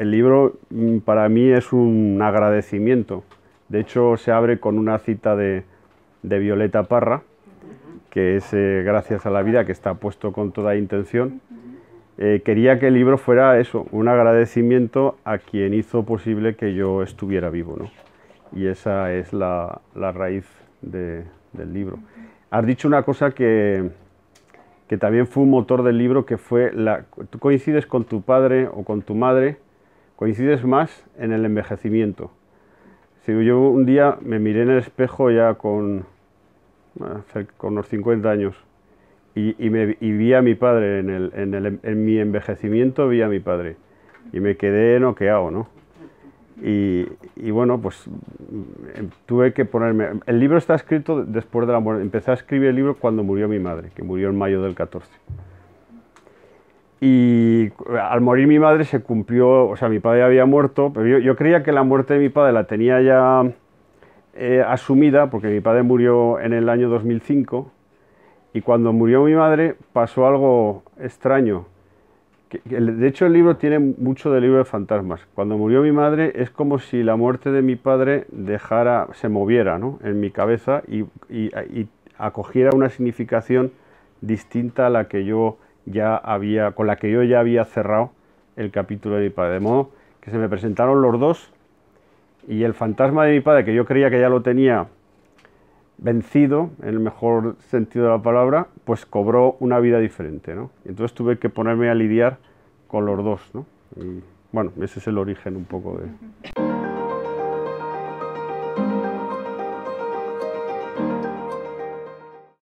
El libro mm, para mí es un agradecimiento. De hecho, se abre con una cita de, Violeta Parra, que es eh, Gracias a la vida, que está puesto con toda intención. Eh, quería que el libro fuera eso, un agradecimiento a quien hizo posible que yo estuviera vivo. Y esa es la, raíz del libro. Has dicho una cosa que, que también fue un motor del libro, que fue la... Tú coincides con tu padre o con tu madre coincides más en el envejecimiento. Si yo un día me miré en el espejo ya con, con unos 50 años y, vi a mi padre, en, mi envejecimiento vi a mi padre y me quedé noqueado, ¿no? Y, y, bueno, pues em, tuve que ponerme... El libro está escrito después de la muerte. Empecé a escribir el libro cuando murió mi madre, que murió en mayo del 14 y al morir mi madre se cumplió, o sea, mi padre había muerto, pero yo, creía que la muerte de mi padre la tenía ya eh, asumida, porque mi padre murió en el año 2005, y cuando murió mi madre pasó algo extraño. de hecho, el libro tiene mucho del libro de fantasmas. Cuando murió mi madre es como si la muerte de mi padre dejara, se moviera en mi cabeza y acogiera una significación distinta a la que yo ya había, con la que yo ya había cerrado el capítulo de mi padre. De modo que se me presentaron los dos y el fantasma de mi padre, que yo creía que ya lo tenía vencido, en el mejor sentido de la palabra, pues cobró una vida diferente. ¿no? Entonces tuve que ponerme a lidiar con los dos. ¿no? bueno, ese es el origen un poco de...